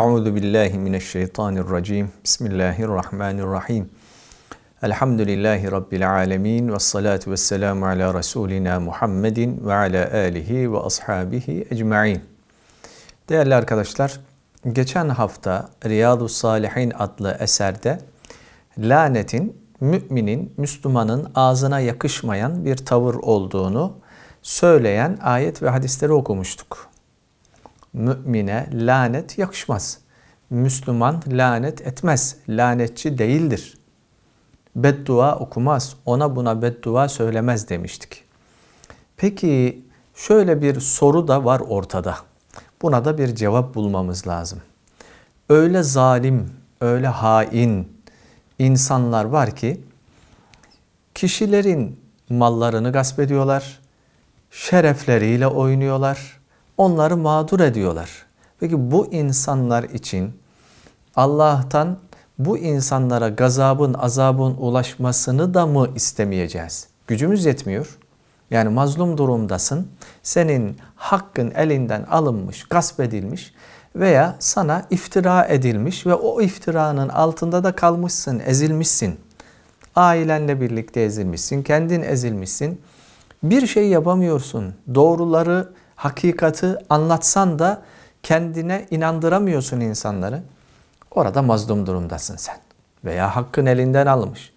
Euzu billahi mineşşeytanirracim. Bismillahirrahmanirrahim. Elhamdülillahi rabbil alamin ve salatu vesselamu ala rasulina Muhammedin ve ala alihi ve ashabihi ecmaîn. Değerli arkadaşlar, geçen hafta Riyadu Salihin adlı eserde lanetin müminin, Müslümanın ağzına yakışmayan bir tavır olduğunu söyleyen ayet ve hadisleri okumuştuk mümine lanet yakışmaz. Müslüman lanet etmez. Lanetçi değildir. Beddua okumaz. Ona buna beddua söylemez demiştik. Peki şöyle bir soru da var ortada. Buna da bir cevap bulmamız lazım. Öyle zalim, öyle hain insanlar var ki kişilerin mallarını gasp ediyorlar, şerefleriyle oynuyorlar, onları mağdur ediyorlar. Peki bu insanlar için Allah'tan bu insanlara gazabın, azabın ulaşmasını da mı istemeyeceğiz? Gücümüz yetmiyor. Yani mazlum durumdasın. Senin hakkın elinden alınmış, gasp edilmiş veya sana iftira edilmiş ve o iftiranın altında da kalmışsın, ezilmişsin. Ailenle birlikte ezilmişsin, kendin ezilmişsin. Bir şey yapamıyorsun. Doğruları hakikati anlatsan da kendine inandıramıyorsun insanları. Orada mazlum durumdasın sen. Veya hakkın elinden alınmış.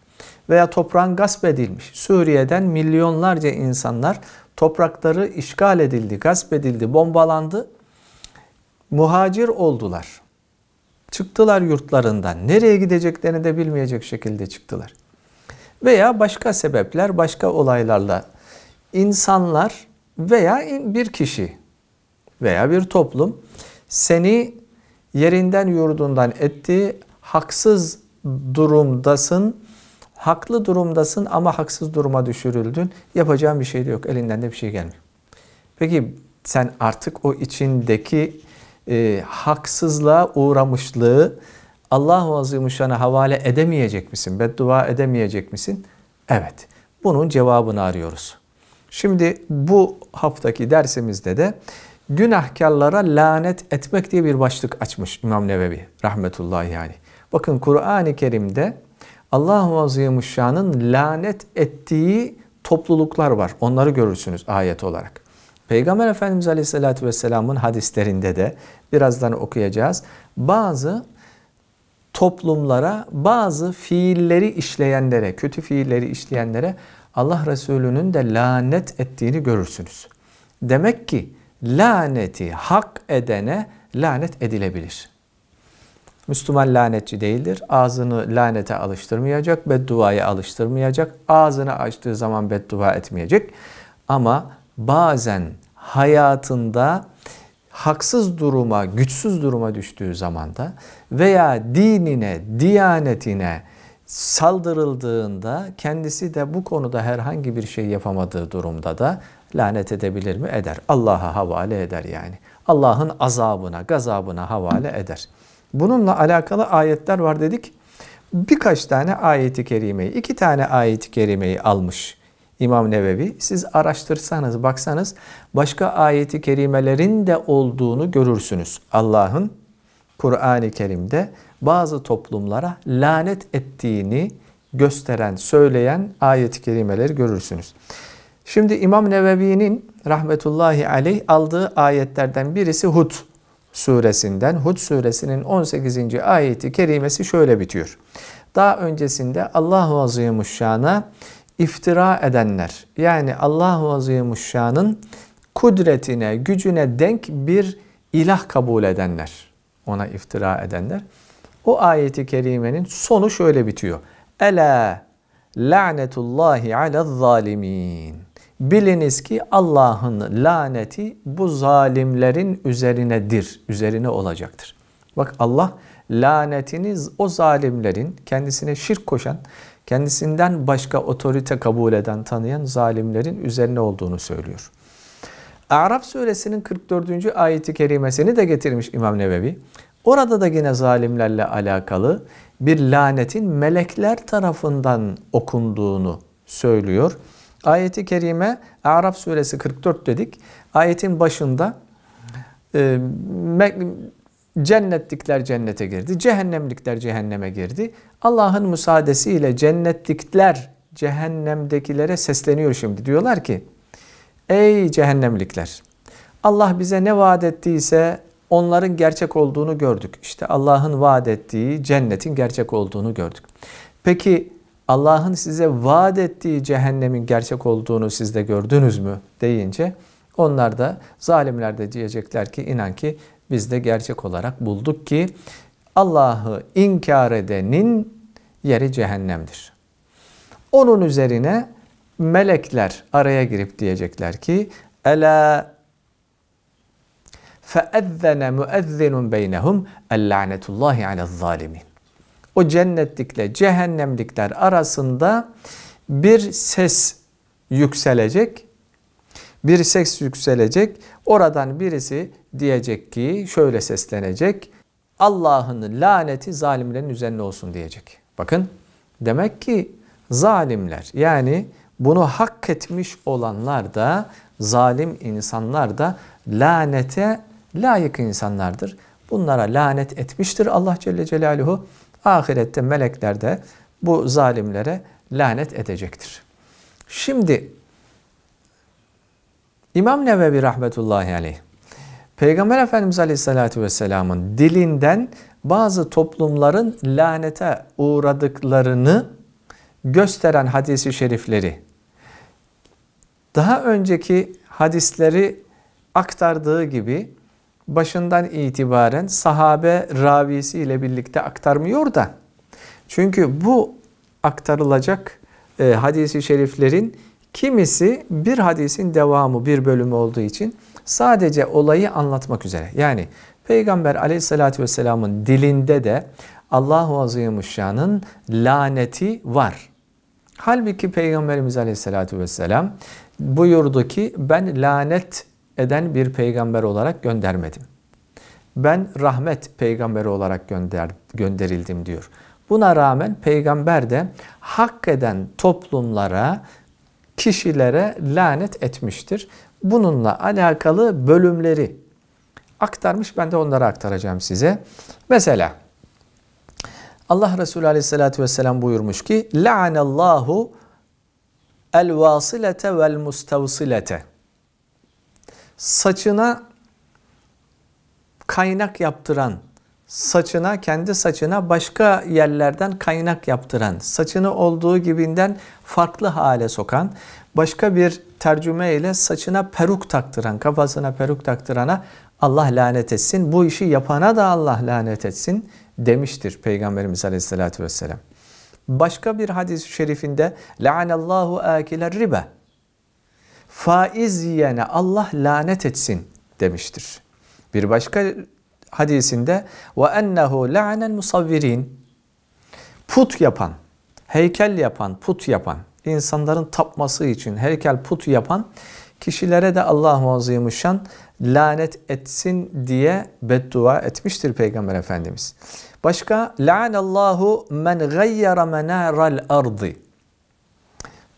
Veya toprağın gasp edilmiş. Suriye'den milyonlarca insanlar toprakları işgal edildi, gasp edildi, bombalandı. Muhacir oldular. Çıktılar yurtlarından. Nereye gideceklerini de bilmeyecek şekilde çıktılar. Veya başka sebepler, başka olaylarla insanlar veya bir kişi veya bir toplum seni yerinden yurdundan etti, haksız durumdasın, haklı durumdasın ama haksız duruma düşürüldün. Yapacağın bir şey de yok, elinden de bir şey gelmiyor. Peki sen artık o içindeki e, haksızlığa uğramışlığı Allah-u Azimuşşan'a havale edemeyecek misin? Beddua edemeyecek misin? Evet. Bunun cevabını arıyoruz. Şimdi bu haftaki dersimizde de günahkarlara lanet etmek diye bir başlık açmış İmam Nevevi rahmetullahi aleyh. Bakın Kur'an-ı Kerim'de Allah-u Azimuşşan'ın lanet ettiği topluluklar var. Onları görürsünüz ayet olarak. Peygamber Efendimiz Aleyhisselatü Vesselam'ın hadislerinde de birazdan okuyacağız. Bazı toplumlara, bazı fiilleri işleyenlere, kötü fiilleri işleyenlere Allah Resulü'nün de lanet ettiğini görürsünüz. Demek ki laneti hak edene lanet edilebilir. Müslüman lanetçi değildir. Ağzını lanete alıştırmayacak, bedduaya alıştırmayacak. Ağzını açtığı zaman beddua etmeyecek. Ama bazen hayatında haksız duruma, güçsüz duruma düştüğü zamanda veya dinine, diyanetine, saldırıldığında kendisi de bu konuda herhangi bir şey yapamadığı durumda da lanet edebilir mi? Eder. Allah'a havale eder yani. Allah'ın azabına, gazabına havale eder. Bununla alakalı ayetler var dedik. Birkaç tane ayeti kerimeyi, iki tane ayeti kerimeyi almış İmam Nevevi. Siz araştırsanız, baksanız başka ayeti kerimelerin de olduğunu görürsünüz. Allah'ın Kur'an-ı Kerim'de bazı toplumlara lanet ettiğini gösteren, söyleyen ayet-i kerimeleri görürsünüz. Şimdi İmam Nevevi'nin rahmetullahi aleyh aldığı ayetlerden birisi Hud suresinden. Hud suresinin 18. ayeti kerimesi şöyle bitiyor. Daha öncesinde Allah-u Azimuşşan'a iftira edenler yani Allah-u Azimuşşan'ın kudretine, gücüne denk bir ilah kabul edenler, ona iftira edenler o ayeti kerimenin sonu şöyle bitiyor. Ela la'netullahi ala zalimin. Biliniz ki Allah'ın laneti bu zalimlerin üzerinedir, üzerine olacaktır. Bak Allah lanetiniz o zalimlerin kendisine şirk koşan, kendisinden başka otorite kabul eden, tanıyan zalimlerin üzerine olduğunu söylüyor. Araf suresinin 44. ayeti kerimesini de getirmiş İmam Nevevi. Orada da yine zalimlerle alakalı bir lanetin melekler tarafından okunduğunu söylüyor. Ayeti kerime Araf suresi 44 dedik. Ayetin başında e, cennetlikler cennete girdi, cehennemlikler cehenneme girdi. Allah'ın müsaadesiyle cennetlikler cehennemdekilere sesleniyor şimdi. Diyorlar ki ey cehennemlikler Allah bize ne vaat ettiyse onların gerçek olduğunu gördük. İşte Allah'ın vaat ettiği cennetin gerçek olduğunu gördük. Peki Allah'ın size vaat ettiği cehennemin gerçek olduğunu siz de gördünüz mü deyince onlar da zalimler de diyecekler ki inan ki biz de gerçek olarak bulduk ki Allah'ı inkar edenin yeri cehennemdir. Onun üzerine melekler araya girip diyecekler ki Ela فَاَذَّنَ مُؤَذِّنٌ بَيْنَهُمْ اَلَّعْنَةُ اللّٰهِ عَلَى الظَّالِمِينَ O cennetlikle cehennemlikler arasında bir ses yükselecek. Bir ses yükselecek. Oradan birisi diyecek ki şöyle seslenecek. Allah'ın laneti zalimlerin üzerine olsun diyecek. Bakın demek ki zalimler yani bunu hak etmiş olanlar da zalim insanlar da lanete layık insanlardır. Bunlara lanet etmiştir Allah Celle Celaluhu. Ahirette melekler de bu zalimlere lanet edecektir. Şimdi İmam Nevevi rahmetullahi aleyh Peygamber Efendimiz Aleyhisselatü Vesselam'ın dilinden bazı toplumların lanete uğradıklarını gösteren hadisi şerifleri, daha önceki hadisleri aktardığı gibi başından itibaren sahabe ravisi ile birlikte aktarmıyor da çünkü bu aktarılacak e, hadisi şeriflerin kimisi bir hadisin devamı bir bölümü olduğu için sadece olayı anlatmak üzere yani Peygamber aleyhissalatü vesselamın dilinde de Allahu Azimuşşan'ın laneti var. Halbuki Peygamberimiz aleyhissalatü vesselam buyurdu ki ben lanet eden bir peygamber olarak göndermedim. Ben rahmet peygamberi olarak gönder, gönderildim diyor. Buna rağmen peygamber de hak eden toplumlara, kişilere lanet etmiştir. Bununla alakalı bölümleri aktarmış. Ben de onları aktaracağım size. Mesela Allah Resulü Aleyhisselatü Vesselam buyurmuş ki لَعَنَ اللّٰهُ الْوَاصِلَةَ وَالْمُسْتَوْصِلَةَ saçına kaynak yaptıran, saçına kendi saçına başka yerlerden kaynak yaptıran, saçını olduğu gibinden farklı hale sokan, başka bir tercüme ile saçına peruk taktıran, kafasına peruk taktırana Allah lanet etsin, bu işi yapana da Allah lanet etsin demiştir Peygamberimiz Aleyhisselatü Vesselam. Başka bir hadis-i şerifinde لَعَنَ اللّٰهُ آكِلَ الرِّبَةِ faiz yiyene Allah lanet etsin demiştir. Bir başka hadisinde ve ennehu la'nen musavvirin put yapan, heykel yapan, put yapan, insanların tapması için heykel put yapan kişilere de Allah-u lanet etsin diye beddua etmiştir Peygamber Efendimiz. Başka Allahu men gayyara menaral ardı.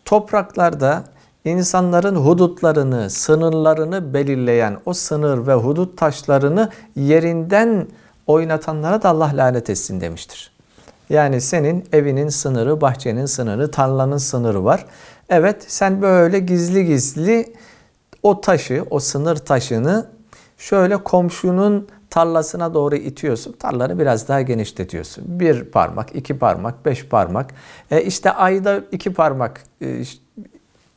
Topraklarda insanların hudutlarını, sınırlarını belirleyen o sınır ve hudut taşlarını yerinden oynatanlara da Allah lanet etsin demiştir. Yani senin evinin sınırı, bahçenin sınırı, tarlanın sınırı var. Evet sen böyle gizli gizli o taşı, o sınır taşını şöyle komşunun tarlasına doğru itiyorsun. Tarlanı biraz daha genişletiyorsun. Bir parmak, iki parmak, beş parmak. E işte ayda iki parmak e,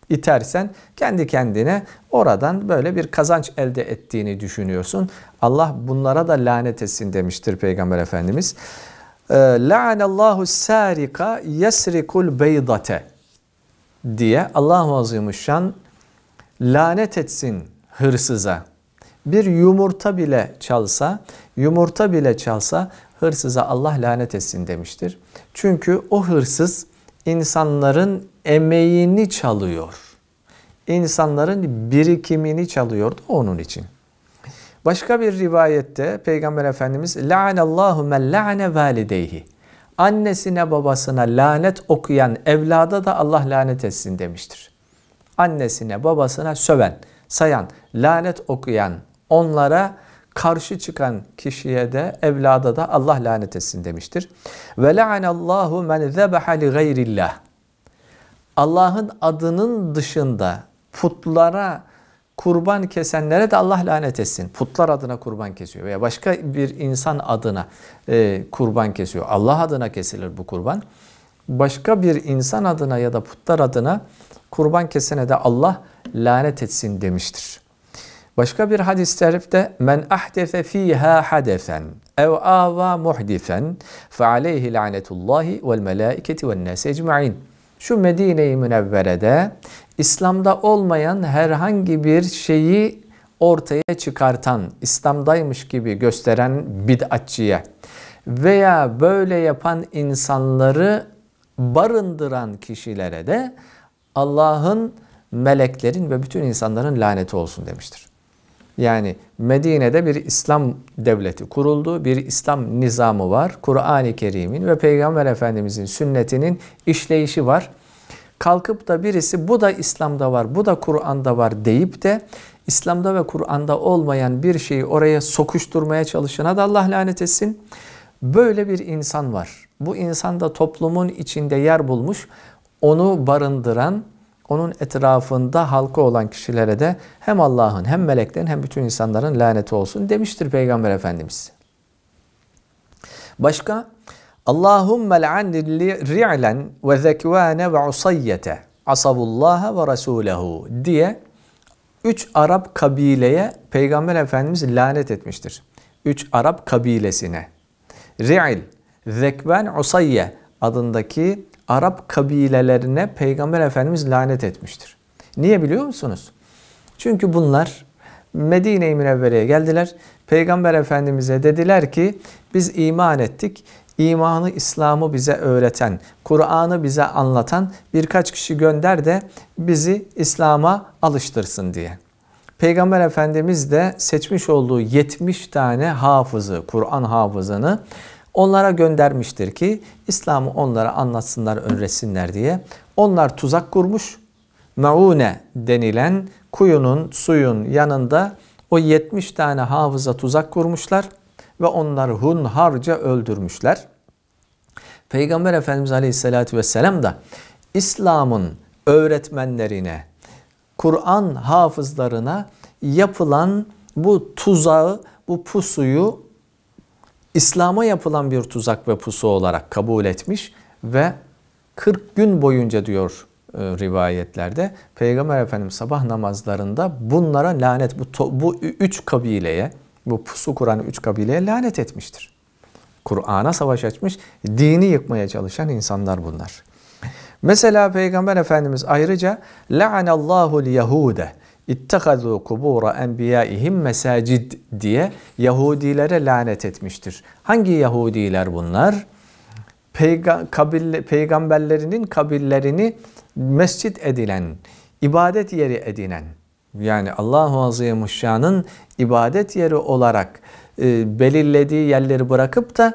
itersen kendi kendine oradan böyle bir kazanç elde ettiğini düşünüyorsun. Allah bunlara da lanet etsin demiştir Peygamber Efendimiz. Ee, Allahu sarika yesrikul beydate diye Allah-u Azimuşşan lanet etsin hırsıza. Bir yumurta bile çalsa, yumurta bile çalsa hırsıza Allah lanet etsin demiştir. Çünkü o hırsız insanların emeğini çalıyor. İnsanların birikimini çalıyordu onun için. Başka bir rivayette Peygamber Efendimiz La'anallahu men la'ane valideyhi. Annesine babasına lanet okuyan evlada da Allah lanet etsin demiştir. Annesine babasına söven, sayan, lanet okuyan, onlara karşı çıkan kişiye de evlada da Allah lanet etsin demiştir. Ve la'anallahu men zebeha li gayrillah. Allah'ın adının dışında putlara kurban kesenlere de Allah lanet etsin. Putlar adına kurban kesiyor veya başka bir insan adına e, kurban kesiyor. Allah adına kesilir bu kurban. Başka bir insan adına ya da putlar adına kurban kesene de Allah lanet etsin demiştir. Başka bir hadis şerifte men ahdefe fiha hadefen ev ava muhdifen fe aleyhi lanetullahi vel melaiketi vel nase ecmain şu Medine-i Münevvere'de İslam'da olmayan herhangi bir şeyi ortaya çıkartan, İslam'daymış gibi gösteren bid'atçıya veya böyle yapan insanları barındıran kişilere de Allah'ın, meleklerin ve bütün insanların laneti olsun demiştir. Yani Medine'de bir İslam devleti kuruldu, bir İslam nizamı var. Kur'an-ı Kerim'in ve Peygamber Efendimizin sünnetinin işleyişi var. Kalkıp da birisi bu da İslam'da var, bu da Kur'an'da var deyip de İslam'da ve Kur'an'da olmayan bir şeyi oraya sokuşturmaya çalışana da Allah lanet etsin. Böyle bir insan var. Bu insan da toplumun içinde yer bulmuş, onu barındıran, onun etrafında halka olan kişilere de hem Allah'ın hem meleklerin hem bütün insanların laneti olsun demiştir Peygamber Efendimiz. Başka Allahümme l'anni ri'len ve zekvane ve usayyete asavullaha ve rasulehu diye üç Arap kabileye Peygamber Efendimiz lanet etmiştir. Üç Arap kabilesine. Ri'il, Zekven, Usayye adındaki Arap kabilelerine Peygamber Efendimiz lanet etmiştir. Niye biliyor musunuz? Çünkü bunlar Medine-i Münevvere'ye geldiler. Peygamber Efendimiz'e dediler ki biz iman ettik. İmanı, İslam'ı bize öğreten, Kur'an'ı bize anlatan birkaç kişi gönder de bizi İslam'a alıştırsın diye. Peygamber Efendimiz de seçmiş olduğu 70 tane hafızı, Kur'an hafızını onlara göndermiştir ki İslam'ı onlara anlatsınlar, öğretsinler diye. Onlar tuzak kurmuş. Maune denilen kuyunun, suyun yanında o 70 tane hafıza tuzak kurmuşlar ve onları hunharca öldürmüşler. Peygamber Efendimiz Aleyhisselatü Vesselam da İslam'ın öğretmenlerine, Kur'an hafızlarına yapılan bu tuzağı, bu pusuyu İslam'a yapılan bir tuzak ve pusu olarak kabul etmiş ve 40 gün boyunca diyor e, rivayetlerde Peygamber Efendimiz sabah namazlarında bunlara lanet bu, bu üç kabileye bu pusu kuran üç kabileye lanet etmiştir. Kur'an'a savaş açmış, dini yıkmaya çalışan insanlar bunlar. Mesela Peygamber Efendimiz ayrıca لَعَنَ اللّٰهُ الْيَهُودَ اِتَّخَذُوا قُبُورَ اَنْبِيَائِهِمْ mesacid diye Yahudilere lanet etmiştir. Hangi Yahudiler bunlar? Peyga kabirle, peygamberlerinin kabirlerini mescit edilen, ibadet yeri edinen, yani Allahu Azimuşşan'ın ibadet yeri olarak e, belirlediği yerleri bırakıp da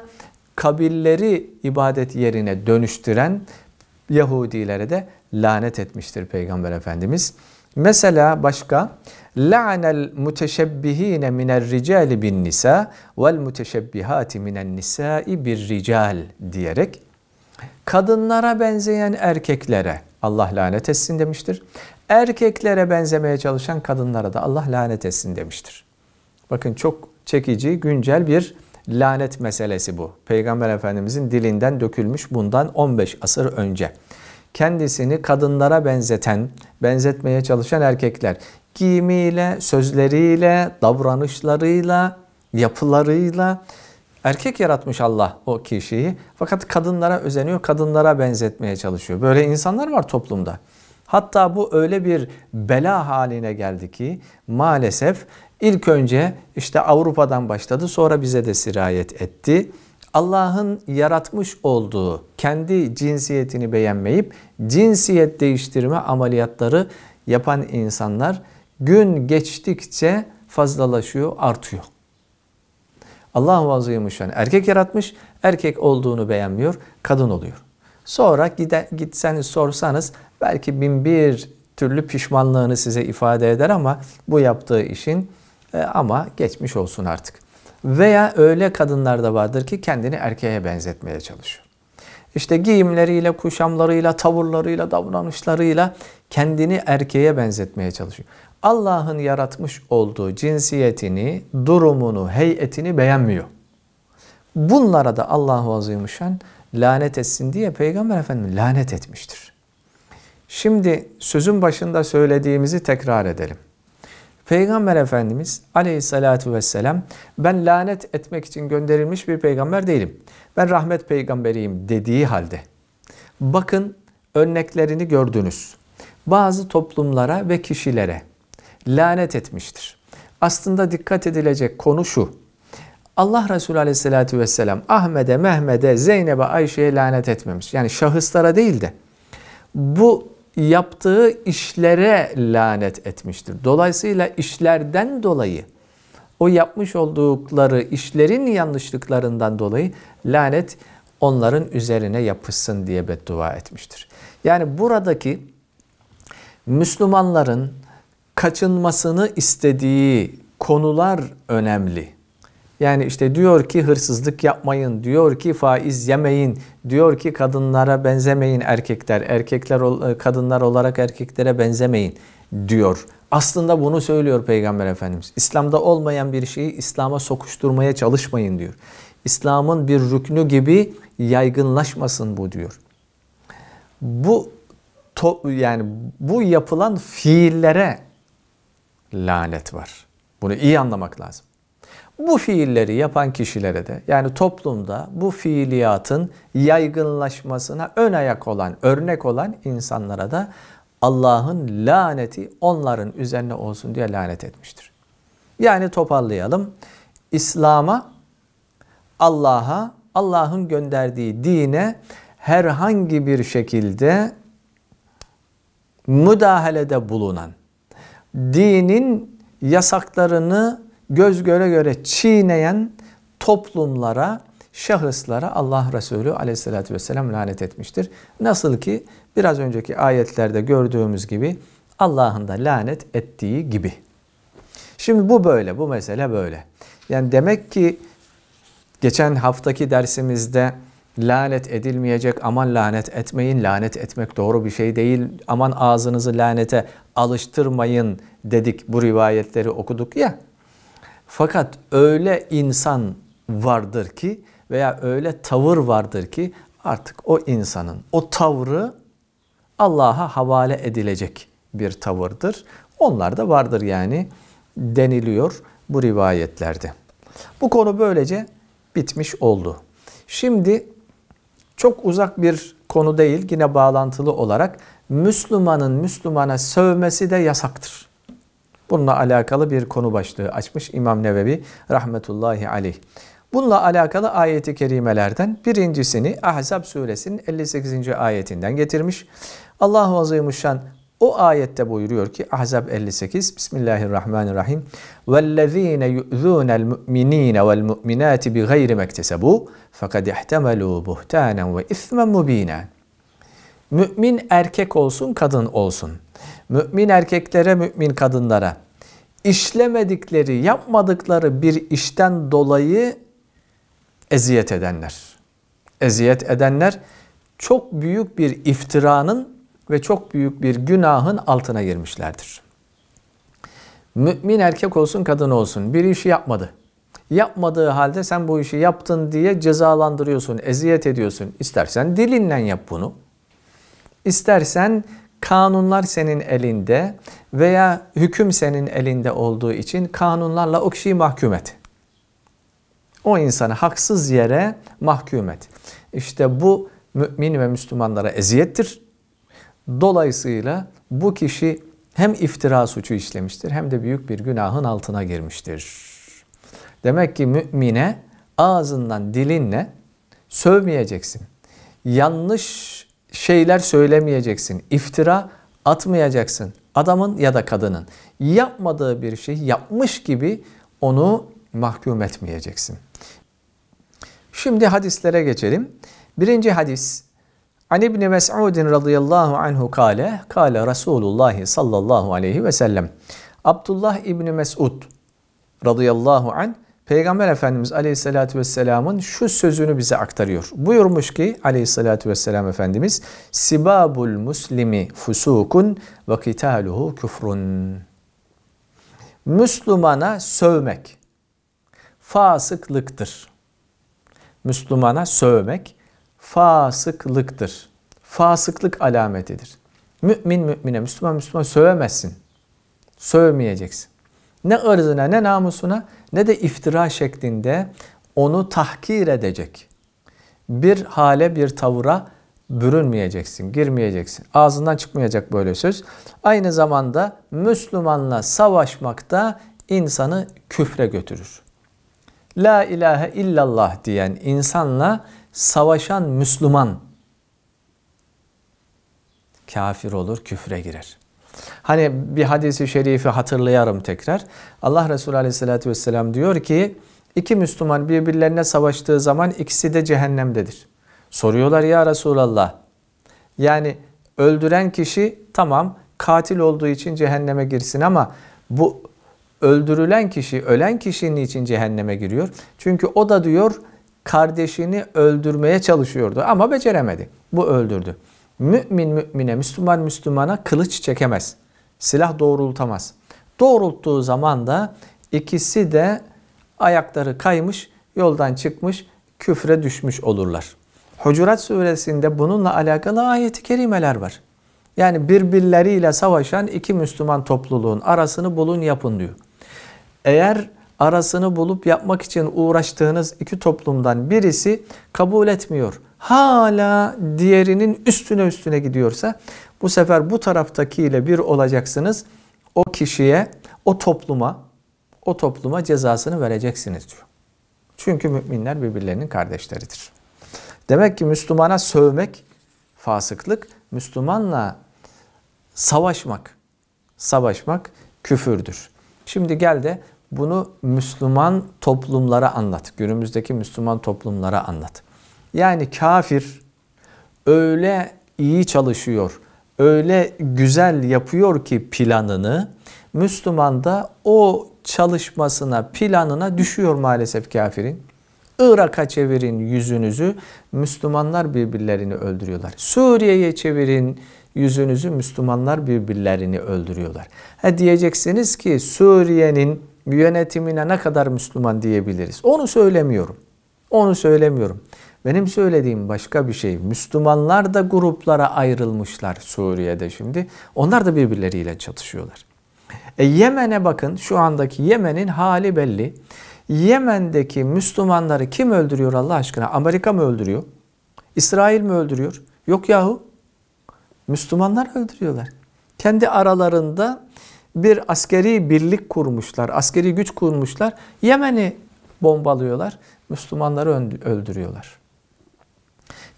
kabirleri ibadet yerine dönüştüren Yahudilere de lanet etmiştir Peygamber Efendimiz. Mesela başka la'nel muteşebbihine minel ricali bin nisa vel muteşebbihati minen nisai bir rical diyerek kadınlara benzeyen erkeklere Allah lanet etsin demiştir. Erkeklere benzemeye çalışan kadınlara da Allah lanet etsin demiştir. Bakın çok çekici, güncel bir lanet meselesi bu. Peygamber Efendimizin dilinden dökülmüş bundan 15 asır önce kendisini kadınlara benzeten, benzetmeye çalışan erkekler giyimiyle, sözleriyle, davranışlarıyla, yapılarıyla erkek yaratmış Allah o kişiyi. Fakat kadınlara özeniyor, kadınlara benzetmeye çalışıyor. Böyle insanlar var toplumda. Hatta bu öyle bir bela haline geldi ki maalesef ilk önce işte Avrupa'dan başladı sonra bize de sirayet etti. Allah'ın yaratmış olduğu kendi cinsiyetini beğenmeyip cinsiyet değiştirme ameliyatları yapan insanlar gün geçtikçe fazlalaşıyor, artıyor. Allah-u yani erkek yaratmış, erkek olduğunu beğenmiyor, kadın oluyor. Sonra gide, gitseniz sorsanız belki bin bir türlü pişmanlığını size ifade eder ama bu yaptığı işin e, ama geçmiş olsun artık. Veya öyle kadınlar da vardır ki kendini erkeğe benzetmeye çalışıyor. İşte giyimleriyle, kuşamlarıyla, tavırlarıyla, davranışlarıyla kendini erkeğe benzetmeye çalışıyor. Allah'ın yaratmış olduğu cinsiyetini, durumunu, heyetini beğenmiyor. Bunlara da Allahu Azimuşşan lanet etsin diye Peygamber Efendimiz lanet etmiştir. Şimdi sözün başında söylediğimizi tekrar edelim. Peygamber Efendimiz aleyhissalatu vesselam ben lanet etmek için gönderilmiş bir peygamber değilim. Ben rahmet peygamberiyim dediği halde bakın örneklerini gördünüz. Bazı toplumlara ve kişilere lanet etmiştir. Aslında dikkat edilecek konu şu. Allah Resulü aleyhissalatü vesselam Ahmet'e, Mehmet'e, Zeynep'e, Ayşe'ye lanet etmemiş. Yani şahıslara değil de bu yaptığı işlere lanet etmiştir. Dolayısıyla işlerden dolayı o yapmış oldukları işlerin yanlışlıklarından dolayı lanet onların üzerine yapışsın diye beddua etmiştir. Yani buradaki Müslümanların kaçınmasını istediği konular önemli. Yani işte diyor ki hırsızlık yapmayın, diyor ki faiz yemeyin, diyor ki kadınlara benzemeyin erkekler, erkekler e, kadınlar olarak erkeklere benzemeyin diyor. Aslında bunu söylüyor Peygamber Efendimiz. İslam'da olmayan bir şeyi İslam'a sokuşturmaya çalışmayın diyor. İslam'ın bir rüknü gibi yaygınlaşmasın bu diyor. Bu to, yani bu yapılan fiillere lanet var. Bunu iyi anlamak lazım. Bu fiilleri yapan kişilere de yani toplumda bu fiiliyatın yaygınlaşmasına ön ayak olan, örnek olan insanlara da Allah'ın laneti onların üzerine olsun diye lanet etmiştir. Yani toparlayalım. İslam'a, Allah'a, Allah'ın gönderdiği dine herhangi bir şekilde müdahalede bulunan, dinin yasaklarını göz göre göre çiğneyen toplumlara, şahıslara Allah Resulü aleyhissalatü vesselam lanet etmiştir. Nasıl ki biraz önceki ayetlerde gördüğümüz gibi Allah'ın da lanet ettiği gibi. Şimdi bu böyle, bu mesele böyle. Yani demek ki geçen haftaki dersimizde lanet edilmeyecek, aman lanet etmeyin, lanet etmek doğru bir şey değil, aman ağzınızı lanete alıştırmayın dedik bu rivayetleri okuduk ya. Fakat öyle insan vardır ki veya öyle tavır vardır ki artık o insanın o tavrı Allah'a havale edilecek bir tavırdır. Onlar da vardır yani deniliyor bu rivayetlerde. Bu konu böylece bitmiş oldu. Şimdi çok uzak bir konu değil yine bağlantılı olarak Müslümanın Müslümana sövmesi de yasaktır. Bununla alakalı bir konu başlığı açmış İmam Nevevi rahmetullahi aleyh. Bununla alakalı ayeti kerimelerden birincisini Ahzab suresinin 58. ayetinden getirmiş. Allahu Azimuşşan o ayette buyuruyor ki Ahzab 58 Bismillahirrahmanirrahim. Vellezine yu'zunel mu'minine vel mu'minati bi gayri mektesebu Fakad ihtemelu buhtanen ve ismen mubina. Mümin erkek olsun kadın olsun mümin erkeklere, mümin kadınlara işlemedikleri, yapmadıkları bir işten dolayı eziyet edenler. Eziyet edenler çok büyük bir iftiranın ve çok büyük bir günahın altına girmişlerdir. Mümin erkek olsun kadın olsun bir işi yapmadı. Yapmadığı halde sen bu işi yaptın diye cezalandırıyorsun, eziyet ediyorsun. İstersen dilinle yap bunu. İstersen kanunlar senin elinde veya hüküm senin elinde olduğu için kanunlarla o kişiyi mahkum et. O insanı haksız yere mahkum et. İşte bu mümin ve Müslümanlara eziyettir. Dolayısıyla bu kişi hem iftira suçu işlemiştir hem de büyük bir günahın altına girmiştir. Demek ki mümine ağzından dilinle sövmeyeceksin. Yanlış şeyler söylemeyeceksin. İftira atmayacaksın. Adamın ya da kadının yapmadığı bir şey yapmış gibi onu mahkum etmeyeceksin. Şimdi hadislere geçelim. Birinci hadis. An İbni Mes'udin radıyallahu anhu kale, kale Resulullah sallallahu aleyhi ve sellem. Abdullah İbni Mes'ud radıyallahu anh Peygamber Efendimiz Aleyhisselatü Vesselam'ın şu sözünü bize aktarıyor. Buyurmuş ki Aleyhisselatü Vesselam Efendimiz Sibabul muslimi fusukun ve kitaluhu küfrun. Müslümana sövmek fasıklıktır. Müslümana sövmek fasıklıktır. Fasıklık alametidir. Mümin mümine, Müslüman Müslüman sövemezsin. Sövmeyeceksin ne ırzına ne namusuna ne de iftira şeklinde onu tahkir edecek bir hale bir tavıra bürünmeyeceksin, girmeyeceksin. Ağzından çıkmayacak böyle söz. Aynı zamanda Müslümanla savaşmak da insanı küfre götürür. La ilahe illallah diyen insanla savaşan Müslüman kafir olur, küfre girer. Hani bir hadisi şerifi hatırlayarım tekrar. Allah Resulü aleyhissalatü vesselam diyor ki iki Müslüman birbirlerine savaştığı zaman ikisi de cehennemdedir. Soruyorlar ya Resulallah. Yani öldüren kişi tamam katil olduğu için cehenneme girsin ama bu öldürülen kişi, ölen kişinin için cehenneme giriyor. Çünkü o da diyor kardeşini öldürmeye çalışıyordu ama beceremedi. Bu öldürdü. Mümin mümine, Müslüman Müslümana kılıç çekemez. Silah doğrultamaz. Doğrulttuğu zaman da ikisi de ayakları kaymış, yoldan çıkmış, küfre düşmüş olurlar. Hucurat suresinde bununla alakalı ayeti kerimeler var. Yani birbirleriyle savaşan iki Müslüman topluluğun arasını bulun yapın diyor. Eğer arasını bulup yapmak için uğraştığınız iki toplumdan birisi kabul etmiyor, hala diğerinin üstüne üstüne gidiyorsa bu sefer bu taraftakiyle bir olacaksınız. O kişiye, o topluma, o topluma cezasını vereceksiniz diyor. Çünkü müminler birbirlerinin kardeşleridir. Demek ki Müslümana sövmek fasıklık, Müslümanla savaşmak, savaşmak küfürdür. Şimdi gel de bunu Müslüman toplumlara anlat. Günümüzdeki Müslüman toplumlara anlat. Yani kafir öyle iyi çalışıyor, öyle güzel yapıyor ki planını, Müslüman da o çalışmasına, planına düşüyor maalesef kafirin. Irak'a çevirin yüzünüzü, Müslümanlar birbirlerini öldürüyorlar. Suriye'ye çevirin yüzünüzü, Müslümanlar birbirlerini öldürüyorlar. Ha diyeceksiniz ki Suriye'nin yönetimine ne kadar Müslüman diyebiliriz? Onu söylemiyorum. Onu söylemiyorum. Benim söylediğim başka bir şey. Müslümanlar da gruplara ayrılmışlar Suriye'de şimdi. Onlar da birbirleriyle çatışıyorlar. E Yemen'e bakın şu andaki Yemen'in hali belli. Yemen'deki Müslümanları kim öldürüyor Allah aşkına? Amerika mı öldürüyor? İsrail mi öldürüyor? Yok yahu. Müslümanlar öldürüyorlar. Kendi aralarında bir askeri birlik kurmuşlar, askeri güç kurmuşlar. Yemen'i bombalıyorlar, Müslümanları öldürüyorlar.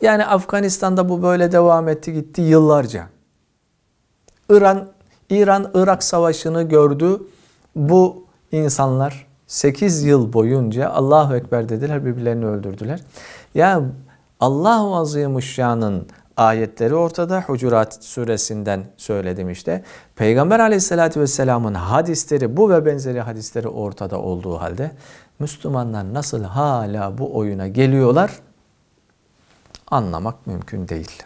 Yani Afganistan'da bu böyle devam etti gitti yıllarca. İran, İran-Irak savaşını gördü. Bu insanlar 8 yıl boyunca Allahu Ekber dediler birbirlerini öldürdüler. Ya yani Allahu Azimuşşan'ın ayetleri ortada. Hucurat suresinden söyledim işte. Peygamber aleyhissalatü vesselamın hadisleri bu ve benzeri hadisleri ortada olduğu halde Müslümanlar nasıl hala bu oyuna geliyorlar? anlamak mümkün değil.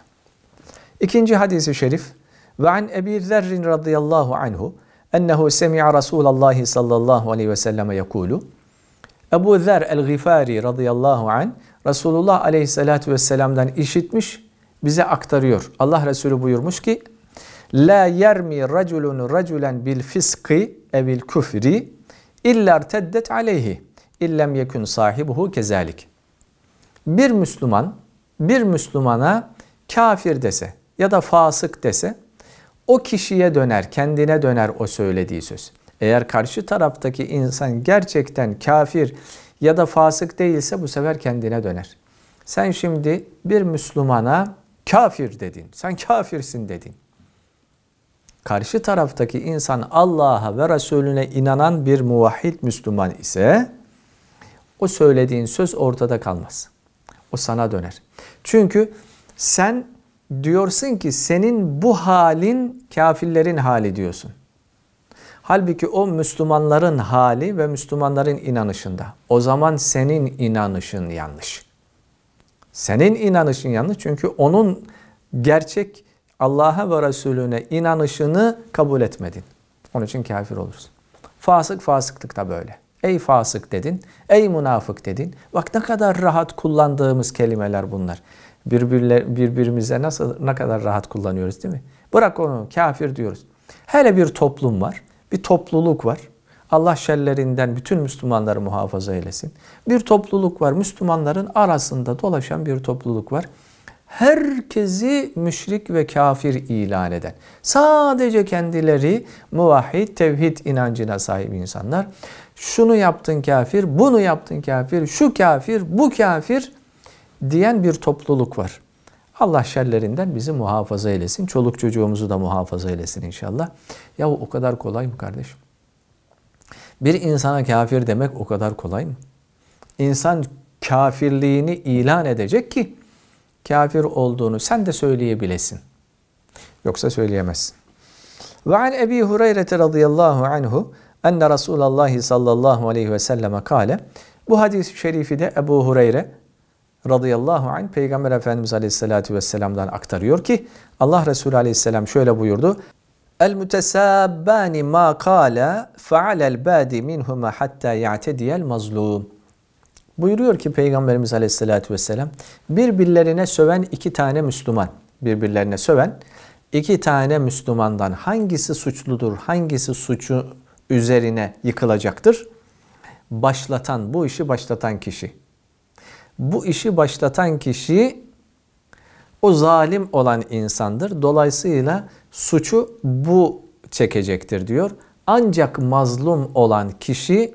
İkinci hadisi şerif ve an Ebi Zerrin radıyallahu anhu ennehu semi'a Resulallah sallallahu aleyhi ve selleme yekulu Ebu Zer el-Gifari radıyallahu an Resulullah aleyhissalatu vesselam'dan işitmiş bize aktarıyor. Allah Resulü buyurmuş ki La yermi raculun raculen bil fiski evil küfri illa teddet aleyhi illem yekun sahibuhu kezalik. Bir Müslüman bir Müslümana kafir dese ya da fasık dese o kişiye döner, kendine döner o söylediği söz. Eğer karşı taraftaki insan gerçekten kafir ya da fasık değilse bu sefer kendine döner. Sen şimdi bir Müslümana kafir dedin, sen kafirsin dedin. Karşı taraftaki insan Allah'a ve Resulüne inanan bir muvahhid Müslüman ise o söylediğin söz ortada kalmaz. O sana döner. Çünkü sen diyorsun ki senin bu halin kafirlerin hali diyorsun. Halbuki o Müslümanların hali ve Müslümanların inanışında. O zaman senin inanışın yanlış. Senin inanışın yanlış çünkü onun gerçek Allah'a ve Resulüne inanışını kabul etmedin. Onun için kafir olursun. Fasık fasıklık da böyle. Ey fasık dedin, ey münafık dedin. Bak ne kadar rahat kullandığımız kelimeler bunlar. Birbirle, birbirimize nasıl ne kadar rahat kullanıyoruz değil mi? Bırak onu kafir diyoruz. Hele bir toplum var, bir topluluk var. Allah şerlerinden bütün Müslümanları muhafaza eylesin. Bir topluluk var, Müslümanların arasında dolaşan bir topluluk var herkesi müşrik ve kafir ilan eden, sadece kendileri muvahhid, tevhid inancına sahip insanlar, şunu yaptın kafir, bunu yaptın kafir, şu kafir, bu kafir diyen bir topluluk var. Allah şerlerinden bizi muhafaza eylesin. Çoluk çocuğumuzu da muhafaza eylesin inşallah. Ya o kadar kolay mı kardeşim? Bir insana kafir demek o kadar kolay mı? İnsan kafirliğini ilan edecek ki kafir olduğunu sen de söyleyebilesin. Yoksa söyleyemezsin. Ve an Ebi Hureyre radıyallahu anhu enne Resulallah sallallahu aleyhi ve selleme kale bu hadis-i şerifi de Ebu Hureyre radıyallahu an Peygamber Efendimiz aleyhissalatu vesselam'dan aktarıyor ki Allah Resulü aleyhisselam şöyle buyurdu. El mutesabbani ma kale fa'alel badi minhuma hatta ya'tediyel mazlum. Buyuruyor ki Peygamberimiz Aleyhisselatü Vesselam birbirlerine söven iki tane Müslüman birbirlerine söven iki tane Müslümandan hangisi suçludur, hangisi suçu üzerine yıkılacaktır? Başlatan, bu işi başlatan kişi. Bu işi başlatan kişi o zalim olan insandır. Dolayısıyla suçu bu çekecektir diyor. Ancak mazlum olan kişi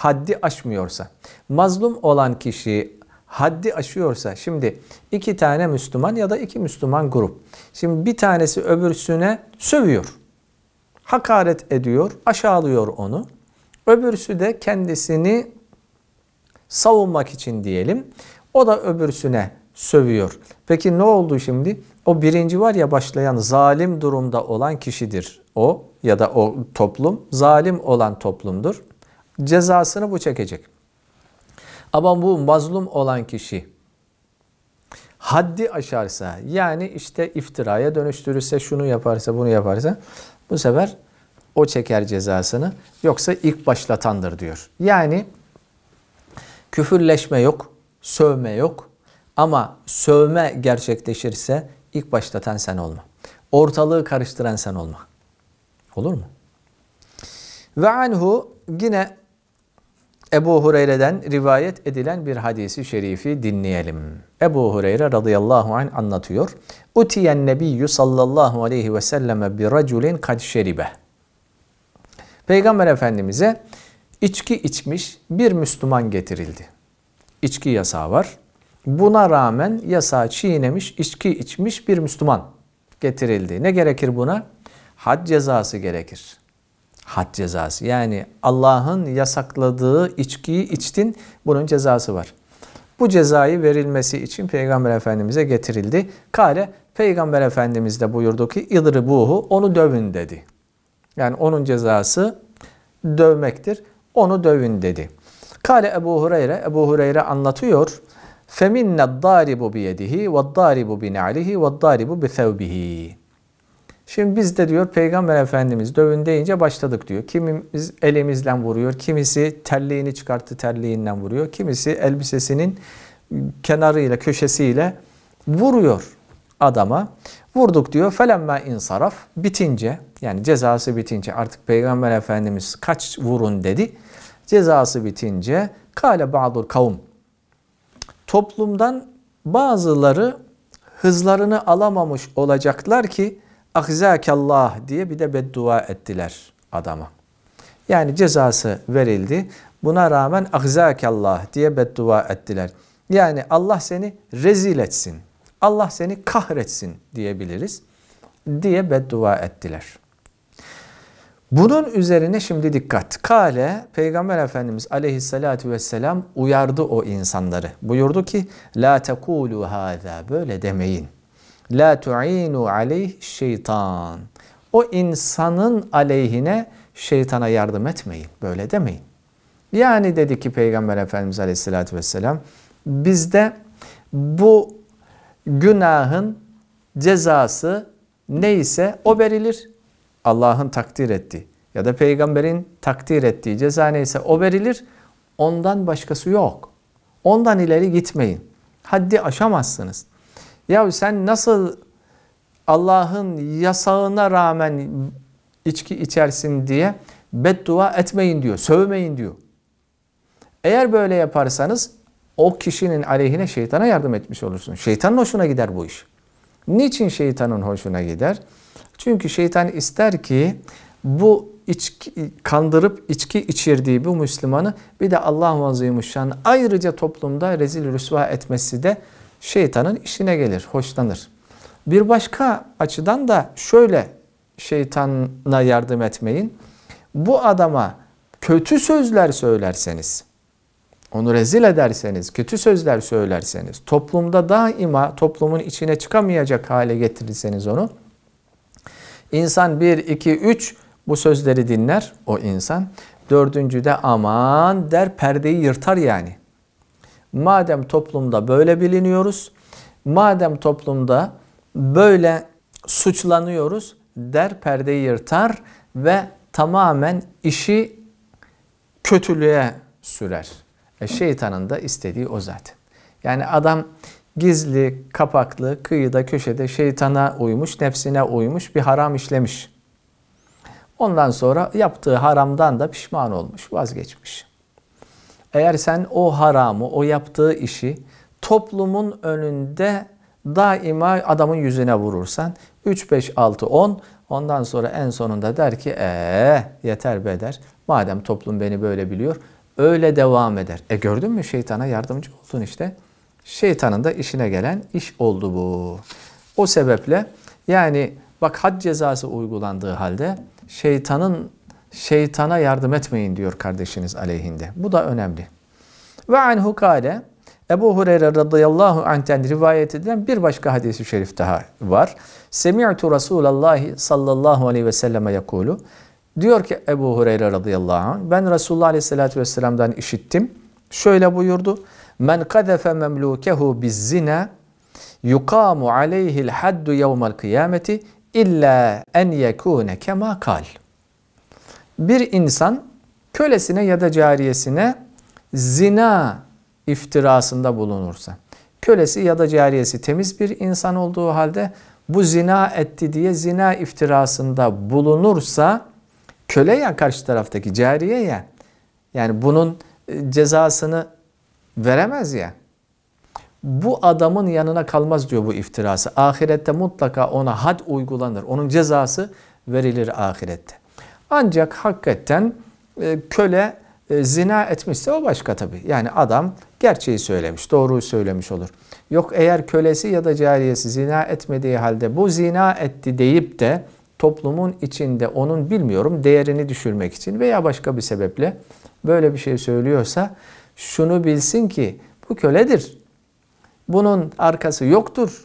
haddi aşmıyorsa, mazlum olan kişi haddi aşıyorsa, şimdi iki tane Müslüman ya da iki Müslüman grup. Şimdi bir tanesi öbürsüne sövüyor, hakaret ediyor, aşağılıyor onu. Öbürsü de kendisini savunmak için diyelim. O da öbürsüne sövüyor. Peki ne oldu şimdi? O birinci var ya başlayan zalim durumda olan kişidir. O ya da o toplum zalim olan toplumdur. Cezasını bu çekecek. Ama bu mazlum olan kişi haddi aşarsa yani işte iftiraya dönüştürürse şunu yaparsa bunu yaparsa bu sefer o çeker cezasını yoksa ilk başlatandır diyor. Yani küfürleşme yok, sövme yok ama sövme gerçekleşirse ilk başlatan sen olma. Ortalığı karıştıran sen olma. Olur mu? Ve anhu yine Ebu Hureyre'den rivayet edilen bir hadisi şerifi dinleyelim. Ebu Hureyre radıyallahu anh anlatıyor. Utiyen nebiyyü sallallahu aleyhi ve selleme bir raculin kad şeribe. Peygamber Efendimiz'e içki içmiş bir Müslüman getirildi. İçki yasağı var. Buna rağmen yasağı çiğnemiş, içki içmiş bir Müslüman getirildi. Ne gerekir buna? Had cezası gerekir had cezası. Yani Allah'ın yasakladığı içkiyi içtin, bunun cezası var. Bu cezayı verilmesi için Peygamber Efendimiz'e getirildi. Kale, Peygamber Efendimiz de buyurdu ki, buhu onu dövün dedi. Yani onun cezası dövmektir, onu dövün dedi. Kale Ebu Hureyre, Ebu Hureyre anlatıyor. Feminne daribu biyedihi ve daribu binalihi ve daribu bi thevbihi. Şimdi biz de diyor Peygamber Efendimiz dövün deyince başladık diyor. Kimimiz elimizle vuruyor, kimisi terliğini çıkarttı terliğinden vuruyor, kimisi elbisesinin kenarıyla, köşesiyle vuruyor adama. Vurduk diyor. Felemma insaraf bitince yani cezası bitince artık Peygamber Efendimiz kaç vurun dedi. Cezası bitince kale ba'dur kavm. Toplumdan bazıları hızlarını alamamış olacaklar ki akzâkallah diye bir de beddua ettiler adama. Yani cezası verildi. Buna rağmen akzâkallah diye beddua ettiler. Yani Allah seni rezil etsin. Allah seni kahretsin diyebiliriz diye beddua ettiler. Bunun üzerine şimdi dikkat. Kale Peygamber Efendimiz aleyhissalatu vesselam uyardı o insanları. Buyurdu ki la tekulu haza böyle demeyin. La tu'inu aleyh şeytan. O insanın aleyhine şeytana yardım etmeyin. Böyle demeyin. Yani dedi ki Peygamber Efendimiz Aleyhisselatü Vesselam bizde bu günahın cezası neyse o verilir. Allah'ın takdir ettiği ya da peygamberin takdir ettiği ceza neyse o verilir. Ondan başkası yok. Ondan ileri gitmeyin. Haddi aşamazsınız. Ya sen nasıl Allah'ın yasağına rağmen içki içersin diye beddua etmeyin diyor, sövmeyin diyor. Eğer böyle yaparsanız o kişinin aleyhine şeytana yardım etmiş olursun. Şeytanın hoşuna gider bu iş. Niçin şeytanın hoşuna gider? Çünkü şeytan ister ki bu içki, kandırıp içki içirdiği bu Müslümanı bir de Allah-u Azimuşşan ayrıca toplumda rezil rüsva etmesi de şeytanın işine gelir, hoşlanır. Bir başka açıdan da şöyle şeytana yardım etmeyin. Bu adama kötü sözler söylerseniz, onu rezil ederseniz, kötü sözler söylerseniz, toplumda daima toplumun içine çıkamayacak hale getirirseniz onu, insan bir iki üç bu sözleri dinler o insan. dördüncü de aman der perdeyi yırtar yani. Madem toplumda böyle biliniyoruz, madem toplumda böyle suçlanıyoruz der perdeyi yırtar ve tamamen işi kötülüğe sürer. E şeytanın da istediği o zaten. Yani adam gizli, kapaklı, kıyıda, köşede şeytana uymuş, nefsine uymuş, bir haram işlemiş. Ondan sonra yaptığı haramdan da pişman olmuş, vazgeçmiş. Eğer sen o haramı, o yaptığı işi toplumun önünde daima adamın yüzüne vurursan 3 5 6 10 ondan sonra en sonunda der ki ee yeter be der. Madem toplum beni böyle biliyor öyle devam eder. E gördün mü şeytana yardımcı oldun işte. Şeytanın da işine gelen iş oldu bu. O sebeple yani bak had cezası uygulandığı halde şeytanın şeytana yardım etmeyin diyor kardeşiniz aleyhinde. Bu da önemli. Ve anhu kale Ebu Hureyre radıyallahu anh'ten rivayet edilen bir başka hadisi şerif daha var. Semi'tu Resulallah sallallahu aleyhi ve selleme yakulu. Diyor ki Ebu Hureyre radıyallahu anh, ben Resulullah aleyhissalatü vesselam'dan işittim. Şöyle buyurdu. Men kadefe memlukehu bizzina yukamu aleyhil haddu yevmel kıyameti illa en yekune kema kal.'' bir insan kölesine ya da cariyesine zina iftirasında bulunursa, kölesi ya da cariyesi temiz bir insan olduğu halde bu zina etti diye zina iftirasında bulunursa köle ya karşı taraftaki cariye ya yani bunun e, cezasını veremez ya. Bu adamın yanına kalmaz diyor bu iftirası. Ahirette mutlaka ona had uygulanır. Onun cezası verilir ahirette. Ancak hakikaten e, köle e, zina etmişse o başka tabi. Yani adam gerçeği söylemiş, doğruyu söylemiş olur. Yok eğer kölesi ya da cariyesi zina etmediği halde bu zina etti deyip de toplumun içinde onun bilmiyorum değerini düşürmek için veya başka bir sebeple böyle bir şey söylüyorsa şunu bilsin ki bu köledir. Bunun arkası yoktur.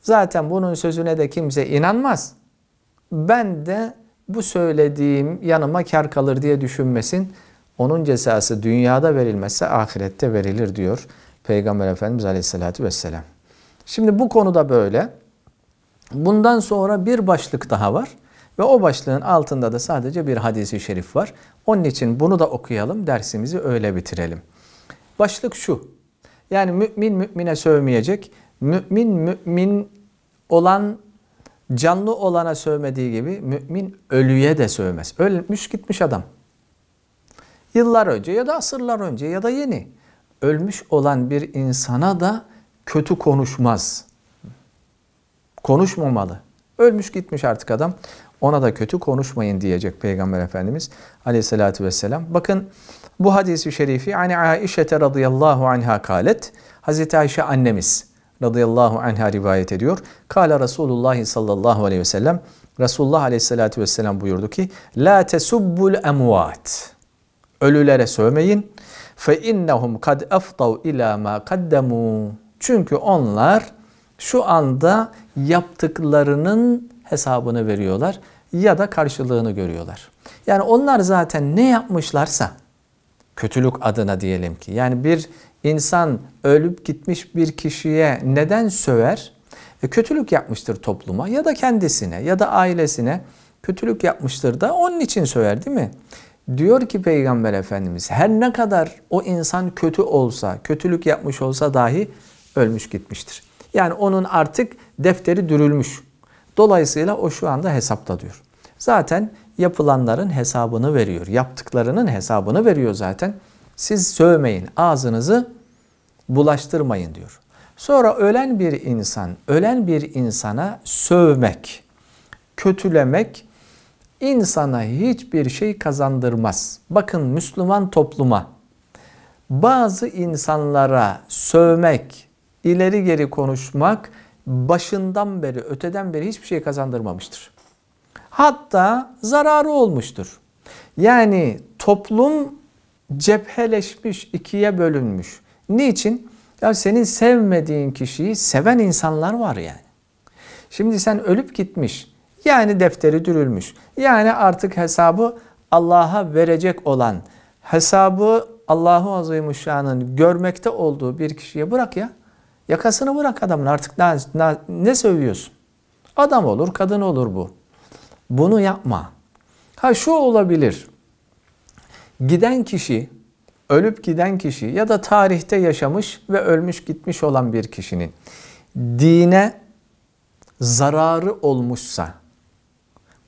Zaten bunun sözüne de kimse inanmaz. Ben de bu söylediğim yanıma kar kalır diye düşünmesin. Onun cezası dünyada verilmezse ahirette verilir diyor Peygamber Efendimiz Aleyhisselatü Vesselam. Şimdi bu konuda böyle. Bundan sonra bir başlık daha var ve o başlığın altında da sadece bir hadisi şerif var. Onun için bunu da okuyalım, dersimizi öyle bitirelim. Başlık şu. Yani mümin mümine sövmeyecek, mümin mümin olan canlı olana sövmediği gibi mümin ölüye de sövmez. Ölmüş gitmiş adam. Yıllar önce ya da asırlar önce ya da yeni ölmüş olan bir insana da kötü konuşmaz. Konuşmamalı. Ölmüş gitmiş artık adam. Ona da kötü konuşmayın diyecek Peygamber Efendimiz aleyhissalatü vesselam. Bakın bu hadisi şerifi Ani Aişete radıyallahu anha kalet. Hazreti Ayşe annemiz radıyallahu anha rivayet ediyor. Kala Resulullah sallallahu aleyhi ve sellem Resulullah aleyhissalatü vesselam buyurdu ki La tesubbul emvat Ölülere sövmeyin. Fe innehum kad eftav ila ma kaddemu Çünkü onlar şu anda yaptıklarının hesabını veriyorlar ya da karşılığını görüyorlar. Yani onlar zaten ne yapmışlarsa kötülük adına diyelim ki yani bir insan ölüp gitmiş bir kişiye neden söver? E, kötülük yapmıştır topluma ya da kendisine ya da ailesine kötülük yapmıştır da onun için söver değil mi? Diyor ki Peygamber Efendimiz her ne kadar o insan kötü olsa, kötülük yapmış olsa dahi ölmüş gitmiştir. Yani onun artık defteri dürülmüş. Dolayısıyla o şu anda hesapta diyor. Zaten yapılanların hesabını veriyor. Yaptıklarının hesabını veriyor zaten. Siz sövmeyin, ağzınızı bulaştırmayın diyor. Sonra ölen bir insan, ölen bir insana sövmek, kötülemek insana hiçbir şey kazandırmaz. Bakın Müslüman topluma bazı insanlara sövmek, ileri geri konuşmak başından beri, öteden beri hiçbir şey kazandırmamıştır. Hatta zararı olmuştur. Yani toplum cepheleşmiş, ikiye bölünmüş. Niçin? Ya senin sevmediğin kişiyi seven insanlar var yani. Şimdi sen ölüp gitmiş. Yani defteri dürülmüş. Yani artık hesabı Allah'a verecek olan, hesabı Allahu Azimuşşan'ın görmekte olduğu bir kişiye bırak ya. Yakasını bırak adamın artık ne, ne, ne sövüyorsun? Adam olur, kadın olur bu. Bunu yapma. Ha şu olabilir. Giden kişi ölüp giden kişi ya da tarihte yaşamış ve ölmüş gitmiş olan bir kişinin dine zararı olmuşsa,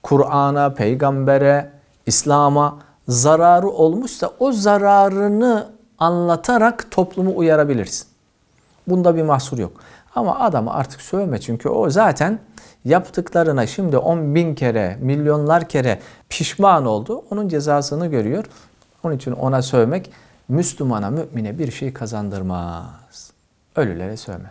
Kur'an'a, peygambere, İslam'a zararı olmuşsa o zararını anlatarak toplumu uyarabilirsin. Bunda bir mahsur yok. Ama adamı artık sövme çünkü o zaten yaptıklarına şimdi on bin kere, milyonlar kere pişman oldu. Onun cezasını görüyor. Onun için ona sövmek Müslümana, mümine bir şey kazandırmaz. Ölülere sövme.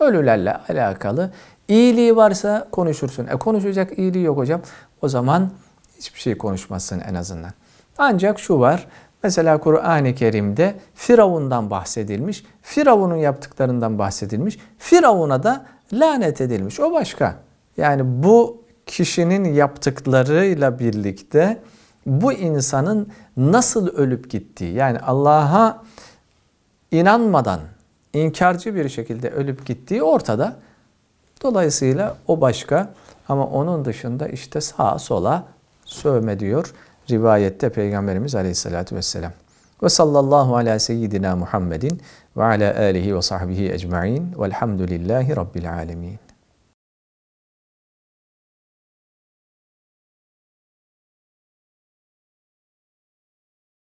Ölülerle alakalı iyiliği varsa konuşursun. E konuşacak iyiliği yok hocam. O zaman hiçbir şey konuşmasın en azından. Ancak şu var. Mesela Kur'an-ı Kerim'de Firavun'dan bahsedilmiş. Firavun'un yaptıklarından bahsedilmiş. Firavun'a da lanet edilmiş. O başka. Yani bu kişinin yaptıklarıyla birlikte bu insanın nasıl ölüp gittiği yani Allah'a inanmadan inkarcı bir şekilde ölüp gittiği ortada. Dolayısıyla o başka ama onun dışında işte sağa sola sövme diyor rivayette Peygamberimiz Aleyhisselatü Vesselam. Ve sallallahu ala seyyidina Muhammedin ve ala alihi ve sahbihi ecma'in velhamdülillahi rabbil alemin.